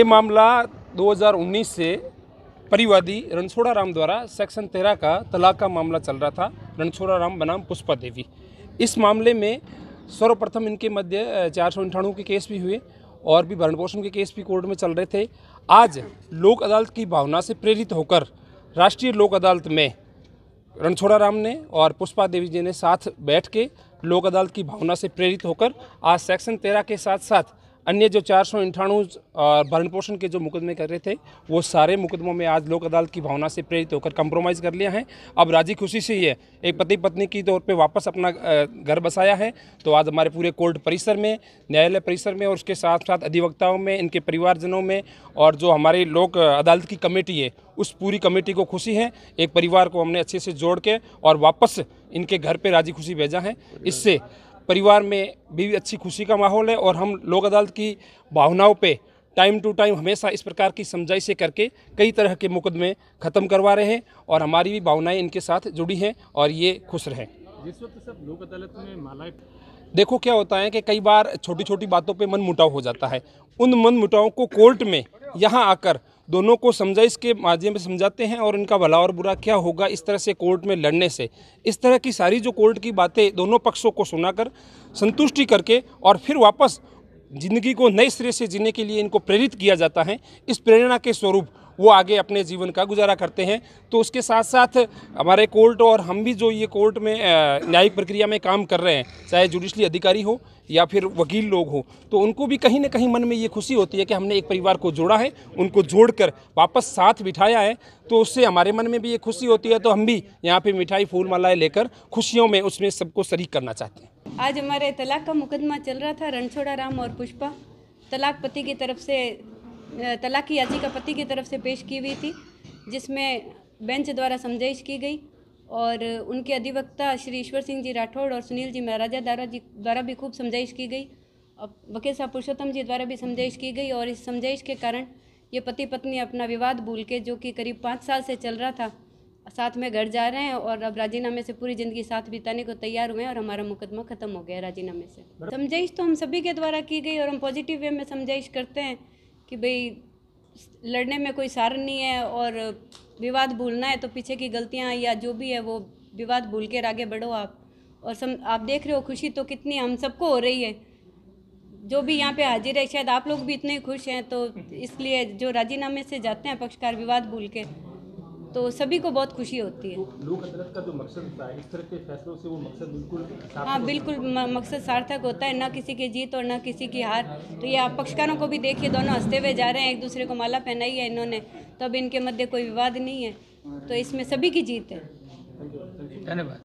ये मामला 2019 से परिवादी रणछोड़ा राम द्वारा सेक्शन तेरह का तलाक का मामला चल रहा था रणछोड़ा राम बनाम पुष्पा देवी इस मामले में सर्वप्रथम इनके मध्य चार सौ अंठानवे के केस भी हुए और भी भरण पोषण के केस भी कोर्ट में चल रहे थे आज लोक अदालत की भावना से प्रेरित होकर राष्ट्रीय लोक अदालत में रणछोड़ा राम ने और पुष्पा देवी जी ने साथ बैठ के लोक अदालत की भावना से प्रेरित होकर आज सेक्शन तेरह के साथ साथ अन्य जो चार सौ अंठानवे भरण पोषण के जो मुकदमे कर रहे थे वो सारे मुकदमों में आज लोक अदालत की भावना से प्रेरित होकर कंप्रोमाइज़ कर लिया है अब राजी खुशी से ही है एक पति पत्नी की तौर पे वापस अपना घर बसाया है तो आज हमारे पूरे कोर्ट परिसर में न्यायालय परिसर में और उसके साथ साथ अधिवक्ताओं में इनके परिवारजनों में और जो हमारी लोक अदालत की कमेटी है उस पूरी कमेटी को खुशी है एक परिवार को हमने अच्छे से जोड़ के और वापस इनके घर पर राजी खुशी भेजा है इससे परिवार में भी अच्छी खुशी का माहौल है और हम लोक अदालत की भावनाओं पे टाइम टू टाइम हमेशा इस प्रकार की समझाइशें करके कई तरह के मुकदमे ख़त्म करवा रहे हैं और हमारी भी भावनाएं इनके साथ जुड़ी हैं और ये खुश रहें जिस वक्त सब लोक अदालत में देखो क्या होता है कि कई बार छोटी छोटी बातों पर मन मुटाव हो जाता है उन मन मुटावों को कोर्ट में यहाँ आकर दोनों को समझाइश के माध्यम से समझाते हैं और इनका भला और बुरा क्या होगा इस तरह से कोर्ट में लड़ने से इस तरह की सारी जो कोर्ट की बातें दोनों पक्षों को सुनाकर संतुष्टि करके और फिर वापस ज़िंदगी को नए सिरे से जीने के लिए इनको प्रेरित किया जाता है इस प्रेरणा के स्वरूप वो आगे अपने जीवन का गुजारा करते हैं तो उसके साथ साथ हमारे कोर्ट और हम भी जो ये कोर्ट में न्यायिक प्रक्रिया में काम कर रहे हैं चाहे जुडिशली अधिकारी हो या फिर वकील लोग हों तो उनको भी कहीं ना कहीं मन में ये खुशी होती है कि हमने एक परिवार को जोड़ा है उनको जोड़कर वापस साथ बिठाया है तो उससे हमारे मन में भी ये खुशी होती है तो हम भी यहाँ पे मिठाई फूल मालाएँ लेकर खुशियों में उसमें सबको शरीक करना चाहते हैं आज हमारे तलाक का मुकदमा चल रहा था रणछोड़ा राम और पुष्पा तलाक पति की तरफ से तलाक की याचिका पति की तरफ से पेश की हुई थी जिसमें बेंच द्वारा समझाइश की गई और उनके अधिवक्ता श्री ईश्वर सिंह जी राठौड़ और सुनील जी महाराजा दारा जी द्वारा भी खूब समझाइश की गई और वकील साहब पुरुषोत्तम जी द्वारा भी समझाइश की गई और इस समझाइश के कारण ये पति पत्नी अपना विवाद भूल के जो कि करीब पाँच साल से चल रहा था साथ में घर जा रहे हैं और अब राजीनामे से पूरी ज़िंदगी साथ बिताने को तैयार हुए हैं और हमारा मुकदमा ख़त्म हो गया राजीनामे से समझाइश तो हम सभी के द्वारा की गई और हम पॉजिटिव वे में समझाइश करते हैं कि भाई लड़ने में कोई सार नहीं है और विवाद भूलना है तो पीछे की गलतियाँ या जो भी है वो विवाद भूल कर आगे बढ़ो आप और सम आप देख रहे हो खुशी तो कितनी हम सबको हो रही है जो भी यहाँ पे हाजिर है शायद आप लोग भी इतने खुश हैं तो इसलिए जो राजीनामे से जाते हैं पक्षकार विवाद भूल के तो सभी को बहुत खुशी होती है तो लोक अदालत का जो मकसद है इस तरह के फैसलों से वो मकसद बिल्कुल हाँ बिल्कुल मकसद सार्थक होता है ना किसी की जीत और ना किसी की हार तो ये आप पक्षकारों को भी देखिए दोनों हंसते हुए जा रहे हैं एक दूसरे को माला पहनाई है इन्होंने तो अब इनके मध्य कोई विवाद नहीं है तो इसमें सभी की जीत है धन्यवाद